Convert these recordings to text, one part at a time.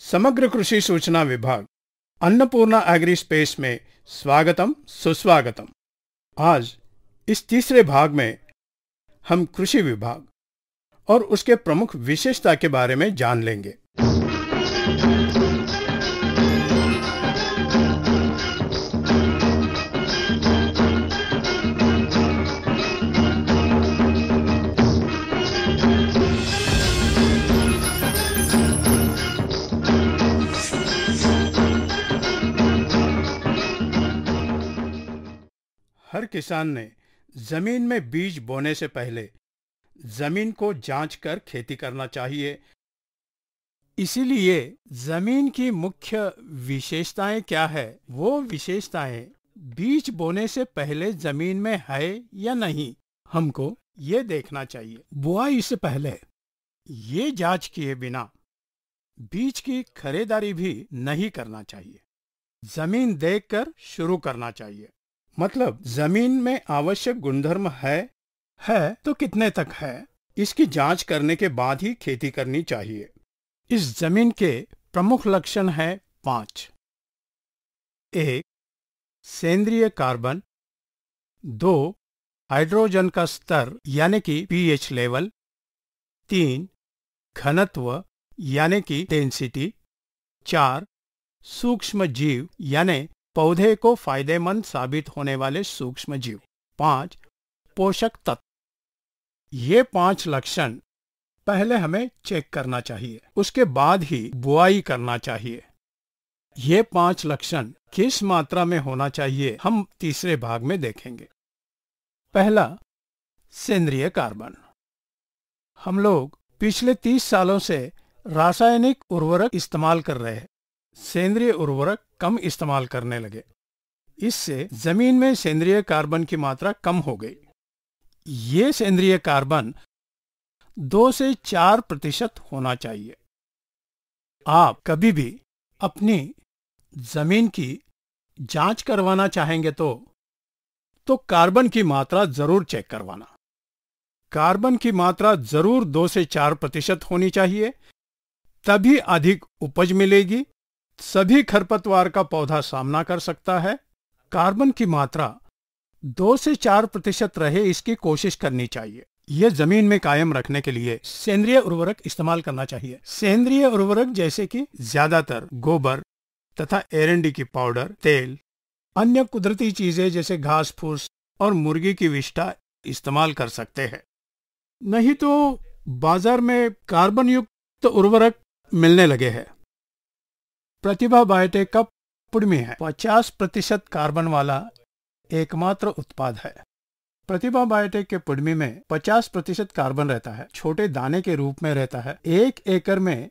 समग्र कृषि सूचना विभाग अन्नपूर्णा एग्री स्पेस में स्वागतम सुस्वागतम आज इस तीसरे भाग में हम कृषि विभाग और उसके प्रमुख विशेषता के बारे में जान लेंगे हर किसान ने जमीन में बीज बोने से पहले जमीन को जांच कर खेती करना चाहिए इसीलिए जमीन की मुख्य विशेषताएं क्या है वो विशेषताएं बीज बोने से पहले जमीन में है या नहीं हमको ये देखना चाहिए बुआई से पहले ये जांच किए बिना बीज की खरीदारी भी नहीं करना चाहिए जमीन देखकर शुरू करना चाहिए मतलब जमीन में आवश्यक गुणधर्म है है तो कितने तक है इसकी जांच करने के बाद ही खेती करनी चाहिए इस जमीन के प्रमुख लक्षण है पांच एक सेंद्रीय कार्बन दो हाइड्रोजन का स्तर यानी कि पीएच लेवल तीन घनत्व यानी कि डेंसिटी चार सूक्ष्म जीव यानी पौधे को फायदेमंद साबित होने वाले सूक्ष्म जीव पांच पोषक तत्व ये पांच लक्षण पहले हमें चेक करना चाहिए उसके बाद ही बुआई करना चाहिए ये पांच लक्षण किस मात्रा में होना चाहिए हम तीसरे भाग में देखेंगे पहला सेंद्रीय कार्बन हम लोग पिछले तीस सालों से रासायनिक उर्वरक इस्तेमाल कर रहे हैं सेंद्रीय उर्वरक कम इस्तेमाल करने लगे इससे जमीन में सेंद्रीय कार्बन की मात्रा कम हो गई ये सेंद्रीय कार्बन दो से चार प्रतिशत होना चाहिए आप कभी भी अपनी जमीन की जांच करवाना चाहेंगे तो तो कार्बन की मात्रा जरूर चेक करवाना कार्बन की मात्रा जरूर दो से चार प्रतिशत होनी चाहिए तभी अधिक उपज मिलेगी सभी खरपतवार का पौधा सामना कर सकता है कार्बन की मात्रा दो से चार प्रतिशत रहे इसकी कोशिश करनी चाहिए यह जमीन में कायम रखने के लिए सेंद्रीय उर्वरक इस्तेमाल करना चाहिए सेंद्रीय उर्वरक जैसे कि ज्यादातर गोबर तथा एरेंडी की पाउडर तेल अन्य कुदरती चीजें जैसे घास फूस और मुर्गी की विष्ठा इस्तेमाल कर सकते हैं नहीं तो बाजार में कार्बन युक्त तो उर्वरक मिलने लगे हैं प्रतिभा बायोटेक का पुड़मी है 50 प्रतिशत कार्बन वाला एकमात्र उत्पाद है प्रतिभा बायोटेक के पुड़मी में 50 प्रतिशत कार्बन रहता है छोटे दाने के रूप में रहता है एक एकड़ में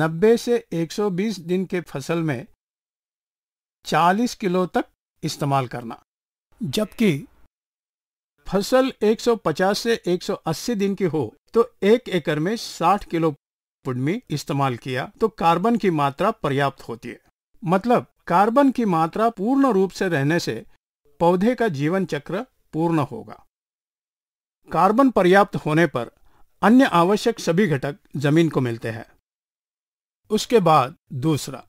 90 से 120 दिन के फसल में 40 किलो तक इस्तेमाल करना जबकि फसल 150 से 180 दिन की हो तो एक एकड़ में 60 किलो आउटपुट में इस्तेमाल किया तो कार्बन की मात्रा पर्याप्त होती है मतलब कार्बन की मात्रा पूर्ण रूप से रहने से पौधे का जीवन चक्र पूर्ण होगा कार्बन पर्याप्त होने पर अन्य आवश्यक सभी घटक जमीन को मिलते हैं उसके बाद दूसरा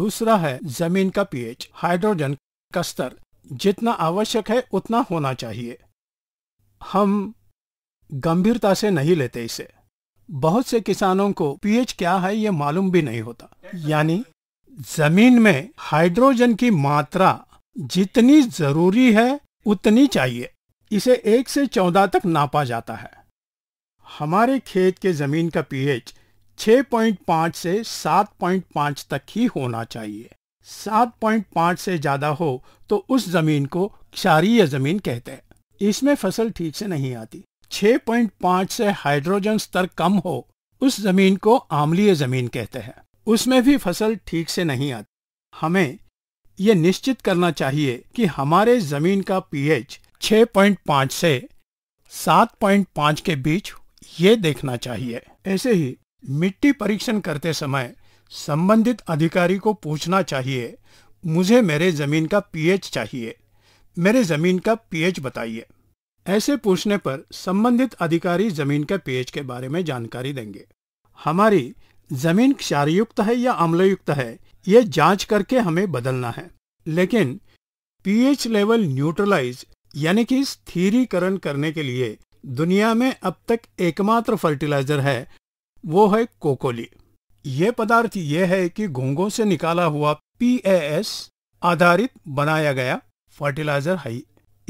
दूसरा है जमीन का पीएच हाइड्रोजन का स्तर जितना आवश्यक है उतना होना चाहिए हम गंभीरता से नहीं लेते इसे बहुत से किसानों को पीएच क्या है ये मालूम भी नहीं होता यानी जमीन में हाइड्रोजन की मात्रा जितनी जरूरी है उतनी चाहिए इसे एक से चौदह तक नापा जाता है हमारे खेत के जमीन का पीएच 6.5 से 7.5 तक ही होना चाहिए 7.5 से ज्यादा हो तो उस जमीन को क्षारीय जमीन कहते हैं इसमें फसल ठीक से नहीं आती 6.5 से हाइड्रोजन स्तर कम हो उस जमीन को आमलीय जमीन कहते हैं उसमें भी फसल ठीक से नहीं आती हमें ये निश्चित करना चाहिए कि हमारे जमीन का पीएच 6.5 से 7.5 के बीच ये देखना चाहिए ऐसे ही मिट्टी परीक्षण करते समय संबंधित अधिकारी को पूछना चाहिए मुझे मेरे जमीन का पीएच चाहिए मेरे जमीन का पीएच बताइए ऐसे पूछने पर संबंधित अधिकारी जमीन के पीएच के बारे में जानकारी देंगे हमारी जमीन क्षारयुक्त है या अम्लयुक्त है ये जांच करके हमें बदलना है लेकिन पीएच लेवल न्यूट्रलाइज यानी कि स्थिरीकरण करने के लिए दुनिया में अब तक एकमात्र फर्टिलाइजर है वो है कोकोली ये पदार्थ यह है कि घोंगों से निकाला हुआ पीएएस आधारित बनाया गया फर्टिलाइजर है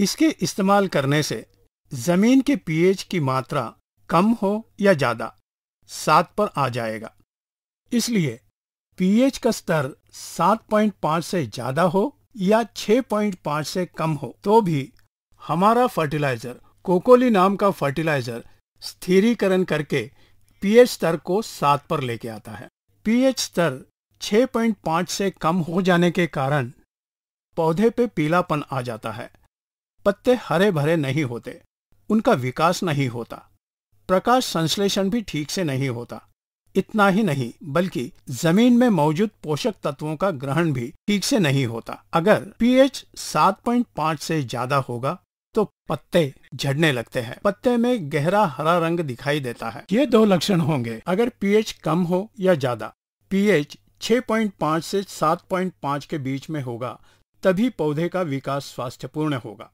इसके इस्तेमाल करने से जमीन के पीएच की मात्रा कम हो या ज्यादा सात पर आ जाएगा इसलिए पीएच का स्तर 7.5 से ज्यादा हो या 6.5 से कम हो तो भी हमारा फर्टिलाइजर कोकोली नाम का फर्टिलाइजर स्थिरीकरण करके पीएच स्तर को सात पर लेके आता है पीएच स्तर 6.5 से कम हो जाने के कारण पौधे पे पीलापन आ जाता है पत्ते हरे भरे नहीं होते उनका विकास नहीं होता प्रकाश संश्लेषण भी ठीक से नहीं होता इतना ही नहीं बल्कि जमीन में मौजूद पोषक तत्वों का ग्रहण भी ठीक से नहीं होता अगर पीएच 7.5 से ज्यादा होगा तो पत्ते झड़ने लगते हैं पत्ते में गहरा हरा रंग दिखाई देता है ये दो लक्षण होंगे अगर पीएच कम हो या ज्यादा पीएच 6.5 से 7.5 के बीच में होगा तभी पौधे का विकास स्वास्थ्यपूर्ण होगा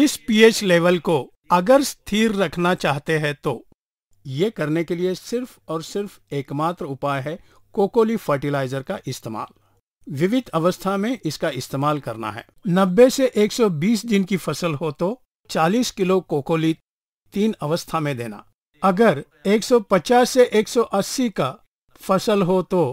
इस पीएच लेवल को अगर स्थिर रखना चाहते हैं तो ये करने के लिए सिर्फ और सिर्फ एकमात्र उपाय है कोकोली फर्टिलाइजर का इस्तेमाल विविध अवस्था में इसका इस्तेमाल करना है 90 से 120 दिन की फसल हो तो 40 किलो कोकोली तीन अवस्था में देना अगर 150 से 180 का फसल हो तो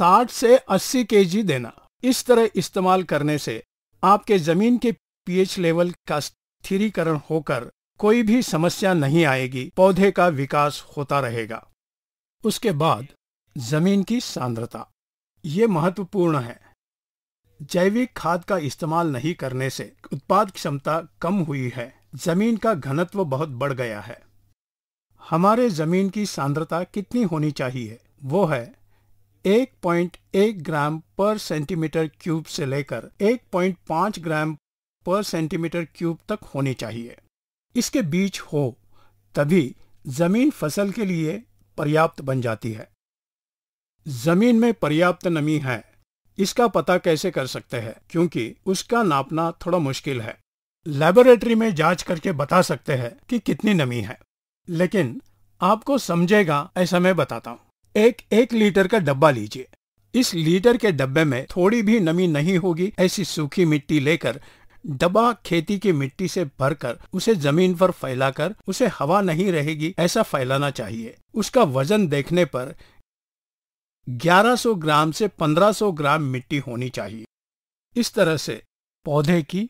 60 से 80 केजी देना इस तरह इस्तेमाल करने से आपके जमीन के पीएच लेवल का स्थिरीकरण होकर कोई भी समस्या नहीं आएगी पौधे का विकास होता रहेगा उसके बाद जमीन की सांद्रता ये महत्वपूर्ण है जैविक खाद का इस्तेमाल नहीं करने से उत्पाद क्षमता कम हुई है जमीन का घनत्व बहुत बढ़ गया है हमारे जमीन की सांद्रता कितनी होनी चाहिए वो है 1.1 ग्राम पर सेंटीमीटर क्यूब से लेकर 1.5 ग्राम पर सेंटीमीटर क्यूब तक होनी चाहिए इसके बीच हो तभी जमीन फसल के लिए पर्याप्त बन जाती है जमीन में पर्याप्त नमी है इसका पता कैसे कर सकते हैं क्योंकि उसका नापना थोड़ा मुश्किल है लेबोरेटरी में जांच करके बता सकते हैं कि कितनी नमी है लेकिन आपको समझेगा ऐसा मैं बताता हूँ एक एक लीटर का डब्बा लीजिए इस लीटर के डब्बे में थोड़ी भी नमी नहीं होगी ऐसी सूखी मिट्टी लेकर दबा खेती की मिट्टी से भरकर उसे जमीन पर फैलाकर उसे हवा नहीं रहेगी ऐसा फैलाना चाहिए उसका वजन देखने पर 1100 ग्राम से 1500 ग्राम मिट्टी होनी चाहिए इस तरह से पौधे की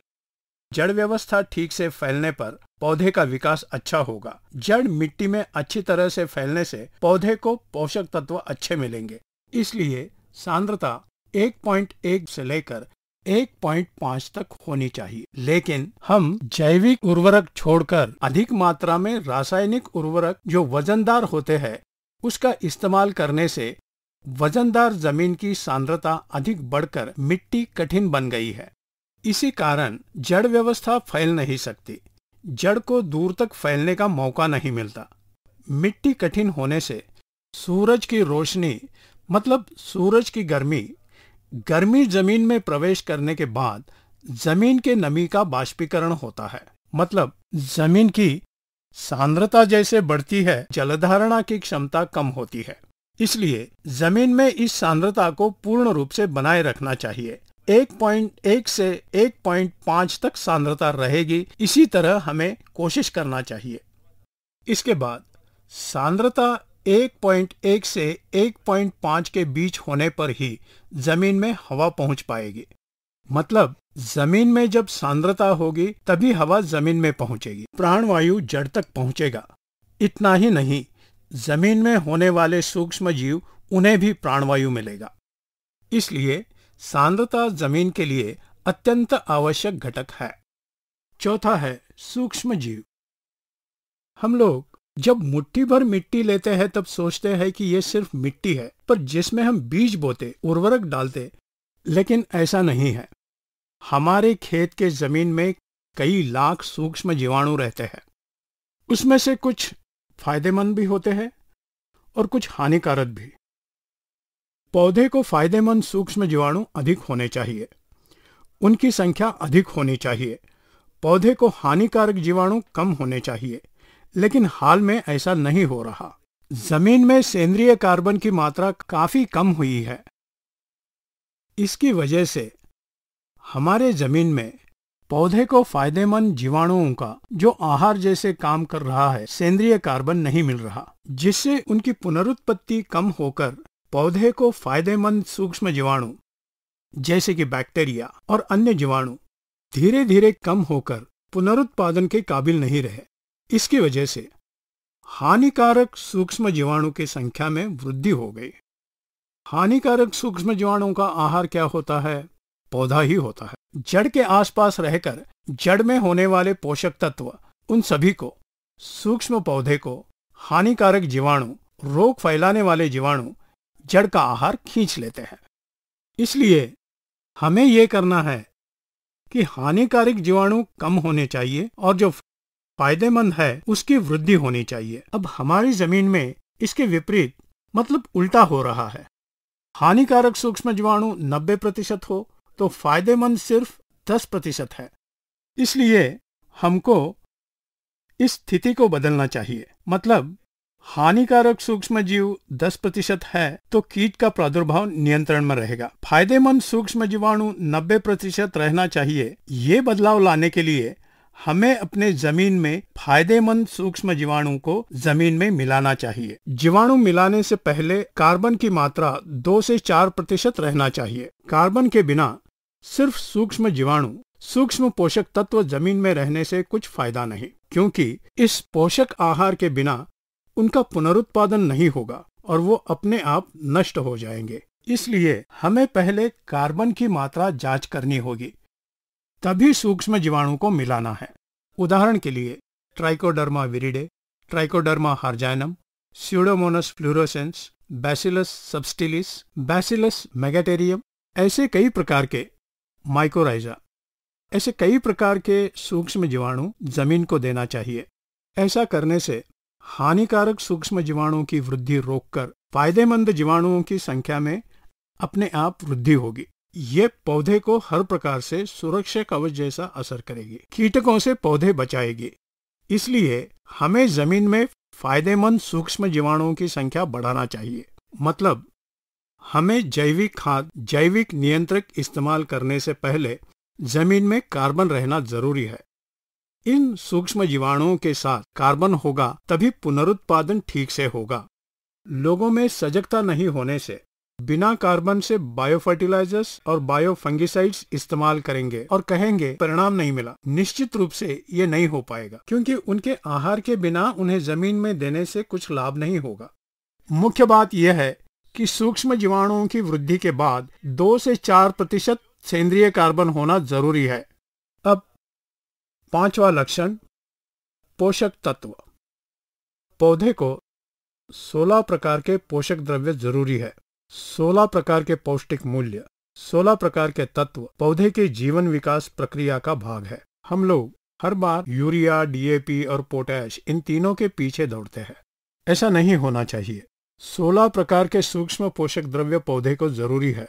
जड़ व्यवस्था ठीक से फैलने पर पौधे का विकास अच्छा होगा जड़ मिट्टी में अच्छी तरह से फैलने से पौधे को पोषक तत्व अच्छे मिलेंगे इसलिए सांद्रता 1.1 से लेकर 1.5 तक होनी चाहिए लेकिन हम जैविक उर्वरक छोड़कर अधिक मात्रा में रासायनिक उर्वरक जो वजनदार होते हैं उसका इस्तेमाल करने से वजनदार जमीन की सांद्रता अधिक बढ़कर मिट्टी कठिन बन गई है इसी कारण जड़ व्यवस्था फैल नहीं सकती जड़ को दूर तक फैलने का मौका नहीं मिलता मिट्टी कठिन होने से सूरज की रोशनी मतलब सूरज की गर्मी गर्मी जमीन में प्रवेश करने के बाद जमीन के नमी का बाष्पीकरण होता है मतलब जमीन की सांद्रता जैसे बढ़ती है जलधारणा की क्षमता कम होती है इसलिए जमीन में इस सांद्रता को पूर्ण रूप से बनाए रखना चाहिए 1.1 से 1.5 तक सांद्रता रहेगी इसी तरह हमें कोशिश करना चाहिए इसके बाद सांद्रता 1.1 से 1.5 के बीच होने पर ही जमीन में हवा पहुंच पाएगी मतलब जमीन में जब सांद्रता होगी तभी हवा जमीन में पहुंचेगी प्राणवायु जड़ तक पहुंचेगा इतना ही नहीं जमीन में होने वाले सूक्ष्म जीव उन्हें भी प्राणवायु मिलेगा इसलिए सांद्रता जमीन के लिए अत्यंत आवश्यक घटक है चौथा है सूक्ष्म जीव हम लोग जब मुट्ठी भर मिट्टी लेते हैं तब सोचते हैं कि ये सिर्फ मिट्टी है पर जिसमें हम बीज बोते उर्वरक डालते लेकिन ऐसा नहीं है हमारे खेत के जमीन में कई लाख सूक्ष्म जीवाणु रहते हैं उसमें से कुछ फायदेमंद भी होते हैं और कुछ हानिकारक भी पौधे को फायदेमंद सूक्ष्म जीवाणु अधिक होने चाहिए उनकी संख्या अधिक होनी चाहिए पौधे को हानिकारक जीवाणु कम होने चाहिए लेकिन हाल में ऐसा नहीं हो रहा जमीन में सेंद्रीय कार्बन की मात्रा काफी कम हुई है इसकी वजह से हमारे जमीन में पौधे को फायदेमंद जीवाणुओं का जो आहार जैसे काम कर रहा है सेंद्रीय कार्बन नहीं मिल रहा जिससे उनकी पुनरुत्पत्ति कम होकर पौधे को फायदेमंद सूक्ष्म जीवाणु जैसे कि बैक्टीरिया और अन्य जीवाणु धीरे धीरे कम होकर पुनरुत्पादन के काबिल नहीं रहे इसकी वजह से हानिकारक सूक्ष्म जीवाणु की संख्या में वृद्धि हो गई हानिकारक सूक्ष्म जीवाणु का आहार क्या होता है पौधा ही होता है जड़ के आसपास रहकर जड़ में होने वाले पोषक तत्व उन सभी को सूक्ष्म पौधे को हानिकारक जीवाणु रोग फैलाने वाले जीवाणु जड़ का आहार खींच लेते हैं इसलिए हमें यह करना है कि हानिकारक जीवाणु कम होने चाहिए और जो फायदेमंद है उसकी वृद्धि होनी चाहिए अब हमारी जमीन में इसके विपरीत मतलब उल्टा हो रहा है हानिकारक सूक्ष्म जीवाणु 90 प्रतिशत हो तो फायदेमंद सिर्फ 10 प्रतिशत है इसलिए हमको इस स्थिति को बदलना चाहिए मतलब हानिकारक सूक्ष्म जीव 10 प्रतिशत है तो कीट का प्रादुर्भाव नियंत्रण में रहेगा फायदेमंद सूक्ष्म जीवाणु 90 प्रतिशत रहना चाहिए ये बदलाव लाने के लिए हमें अपने जमीन में फायदेमंद सूक्ष्म जीवाणु को जमीन में मिलाना चाहिए जीवाणु मिलाने से पहले कार्बन की मात्रा दो से चार प्रतिशत रहना चाहिए कार्बन के बिना सिर्फ सूक्ष्म जीवाणु सूक्ष्म पोषक तत्व जमीन में रहने से कुछ फायदा नहीं क्योंकि इस पोषक आहार के बिना उनका पुनरुत्पादन नहीं होगा और वो अपने आप नष्ट हो जाएंगे इसलिए हमें पहले कार्बन की मात्रा जांच करनी होगी तभी सूक्ष्म जीवाणु को मिलाना है उदाहरण के लिए Trichoderma viride Trichoderma harzianum Pseudomonas fluorescens Bacillus subtilis Bacillus megaterium ऐसे कई प्रकार के माइकोराइजा ऐसे कई प्रकार के सूक्ष्म जीवाणु जमीन को देना चाहिए ऐसा करने से हानिकारक सूक्ष्म जीवाणुओं की वृद्धि रोककर फायदेमंद जीवाणुओं की संख्या में अपने आप वृद्धि होगी ये पौधे को हर प्रकार से सुरक्षा कवच जैसा असर करेगी कीटकों से पौधे बचाएगी इसलिए हमें जमीन में फायदेमंद सूक्ष्म जीवाणुओं की संख्या बढ़ाना चाहिए मतलब हमें जैविक खाद जैविक नियंत्रक इस्तेमाल करने से पहले जमीन में कार्बन रहना जरूरी है इन सूक्ष्म जीवाणुओं के साथ कार्बन होगा तभी पुनरुत्पादन ठीक से होगा लोगों में सजगता नहीं होने से बिना कार्बन से बायो फर्टिलाइजर्स और बायो फंगिसाइड इस्तेमाल करेंगे और कहेंगे परिणाम नहीं मिला निश्चित रूप से ये नहीं हो पाएगा क्योंकि उनके आहार के बिना उन्हें जमीन में देने से कुछ लाभ नहीं होगा मुख्य बात यह है कि सूक्ष्म जीवाणुओं की वृद्धि के बाद दो से चार प्रतिशत सेंद्रीय कार्बन होना जरूरी है अब पांचवा लक्षण पोषक तत्व पौधे को 16 प्रकार के पोषक द्रव्य जरूरी है सोलह प्रकार के पौष्टिक मूल्य सोलह प्रकार के तत्व पौधे के जीवन विकास प्रक्रिया का भाग है हम लोग हर बार यूरिया डीएपी और पोटैश इन तीनों के पीछे दौड़ते हैं ऐसा नहीं होना चाहिए सोलह प्रकार के सूक्ष्म पोषक द्रव्य पौधे को जरूरी है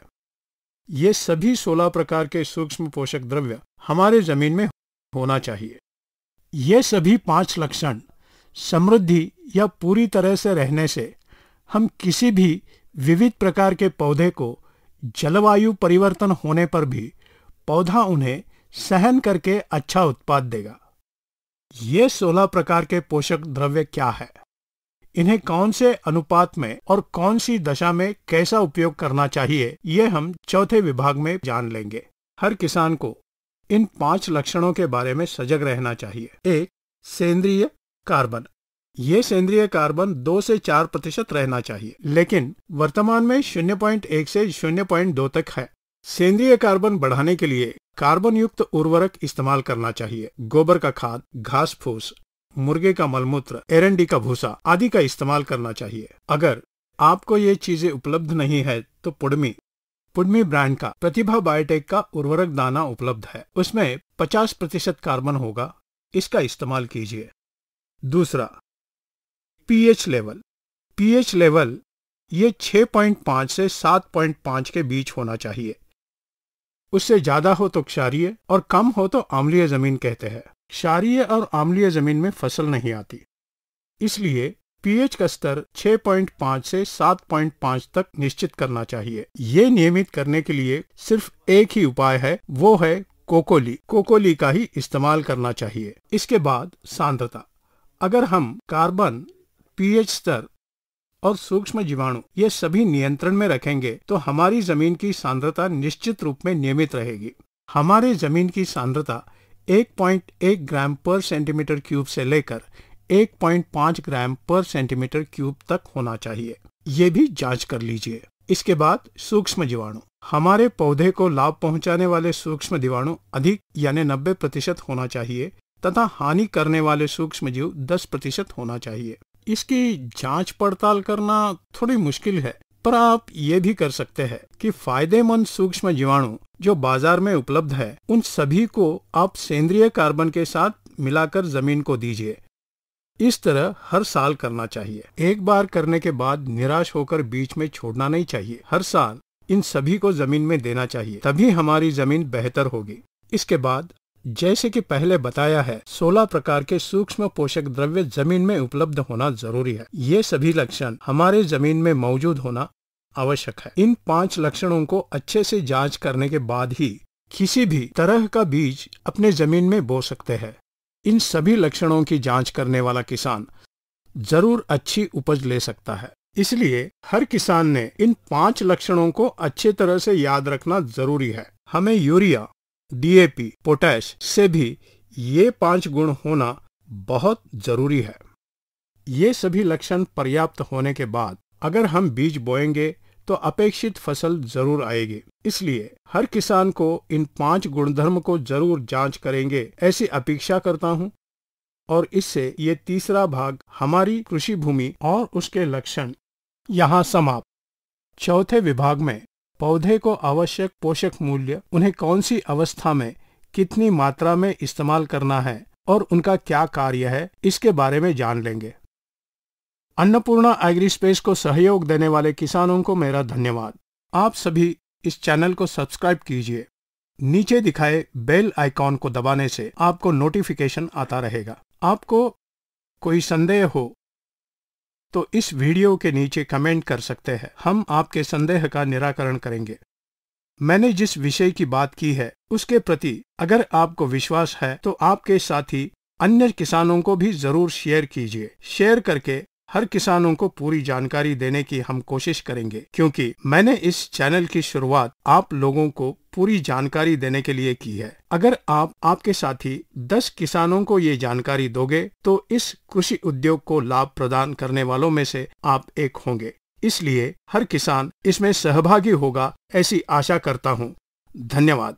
ये सभी सोलह प्रकार के सूक्ष्म पोषक द्रव्य हमारे जमीन में होना चाहिए ये सभी पांच लक्षण समृद्धि या पूरी तरह से रहने से हम किसी भी विविध प्रकार के पौधे को जलवायु परिवर्तन होने पर भी पौधा उन्हें सहन करके अच्छा उत्पाद देगा ये सोलह प्रकार के पोषक द्रव्य क्या है इन्हें कौन से अनुपात में और कौन सी दशा में कैसा उपयोग करना चाहिए यह हम चौथे विभाग में जान लेंगे हर किसान को इन पांच लक्षणों के बारे में सजग रहना चाहिए एक सेंद्रीय कार्बन ये सेंद्रीय कार्बन दो से चार प्रतिशत रहना चाहिए लेकिन वर्तमान में शून्य पॉइंट एक से शून्य पॉइंट दो तक है सेंद्रीय कार्बन बढ़ाने के लिए कार्बन युक्त उर्वरक इस्तेमाल करना चाहिए गोबर का खाद घास फूस मुर्गे का मलमूत्र एरंडी का भूसा आदि का इस्तेमाल करना चाहिए अगर आपको ये चीजें उपलब्ध नहीं है तो पुडमी पुडमी ब्रांड का प्रतिभा बायोटेक का उर्वरक दाना उपलब्ध है उसमें 50 प्रतिशत कार्बन होगा इसका इस्तेमाल कीजिए दूसरा पीएच लेवल पीएच लेवल ये 6.5 से 7.5 के बीच होना चाहिए उससे ज्यादा हो तो क्षारीय और कम हो तो आम्लीय जमीन कहते हैं क्षारीय और आम्लीय जमीन में फसल नहीं आती इसलिए पीएच का स्तर 6.5 से 7.5 तक निश्चित करना चाहिए ये नियमित करने के लिए सिर्फ एक ही उपाय है वो है कोकोली कोकोली का ही इस्तेमाल करना चाहिए इसके बाद सांद्रता अगर हम कार्बन पीएच स्तर और सूक्ष्म जीवाणु ये सभी नियंत्रण में रखेंगे तो हमारी जमीन की सांद्रता निश्चित रूप में नियमित रहेगी हमारे जमीन की सांद्रता 1.1 ग्राम पर सेंटीमीटर क्यूब से लेकर 1.5 ग्राम पर सेंटीमीटर क्यूब तक होना चाहिए ये भी जांच कर लीजिए इसके बाद सूक्ष्म जीवाणु हमारे पौधे को लाभ पहुंचाने वाले सूक्ष्म जीवाणु अधिक यानी नब्बे प्रतिशत होना चाहिए तथा हानि करने वाले सूक्ष्म जीव दस प्रतिशत होना चाहिए इसकी जांच पड़ताल करना थोड़ी मुश्किल है पर आप ये भी कर सकते हैं कि फायदेमंद सूक्ष्म जीवाणु जो बाजार में उपलब्ध है उन सभी को आप सेंद्रीय कार्बन के साथ मिलाकर जमीन को दीजिए इस तरह हर साल करना चाहिए एक बार करने के बाद निराश होकर बीच में छोड़ना नहीं चाहिए हर साल इन सभी को जमीन में देना चाहिए तभी हमारी जमीन बेहतर होगी इसके बाद जैसे कि पहले बताया है 16 प्रकार के सूक्ष्म पोषक द्रव्य जमीन में उपलब्ध होना जरूरी है ये सभी लक्षण हमारे जमीन में मौजूद होना आवश्यक है इन पांच लक्षणों को अच्छे से जांच करने के बाद ही किसी भी तरह का बीज अपने जमीन में बो सकते हैं इन सभी लक्षणों की जांच करने वाला किसान जरूर अच्छी उपज ले सकता है इसलिए हर किसान ने इन पांच लक्षणों को अच्छे तरह से याद रखना जरूरी है हमें यूरिया डीएपी पोटैश से भी ये पांच गुण होना बहुत जरूरी है ये सभी लक्षण पर्याप्त होने के बाद अगर हम बीज बोएंगे तो अपेक्षित फसल जरूर आएगी इसलिए हर किसान को इन पांच गुणधर्म को जरूर जांच करेंगे ऐसी अपेक्षा करता हूँ और इससे ये तीसरा भाग हमारी कृषि भूमि और उसके लक्षण यहाँ समाप्त चौथे विभाग में पौधे को आवश्यक पोषक मूल्य उन्हें कौन सी अवस्था में कितनी मात्रा में इस्तेमाल करना है और उनका क्या कार्य है इसके बारे में जान लेंगे अन्नपूर्णा एग्री स्पेस को सहयोग देने वाले किसानों को मेरा धन्यवाद आप सभी इस चैनल को सब्सक्राइब कीजिए नीचे दिखाए बेल आइकॉन को दबाने से आपको नोटिफिकेशन आता रहेगा आपको कोई संदेह हो तो इस वीडियो के नीचे कमेंट कर सकते हैं हम आपके संदेह का निराकरण करेंगे मैंने जिस विषय की बात की है उसके प्रति अगर आपको विश्वास है तो आपके साथी अन्य किसानों को भी जरूर शेयर कीजिए शेयर करके हर किसानों को पूरी जानकारी देने की हम कोशिश करेंगे क्योंकि मैंने इस चैनल की शुरुआत आप लोगों को पूरी जानकारी देने के लिए की है अगर आप आपके साथी 10 किसानों को ये जानकारी दोगे तो इस कृषि उद्योग को लाभ प्रदान करने वालों में से आप एक होंगे इसलिए हर किसान इसमें सहभागी होगा ऐसी आशा करता हूँ धन्यवाद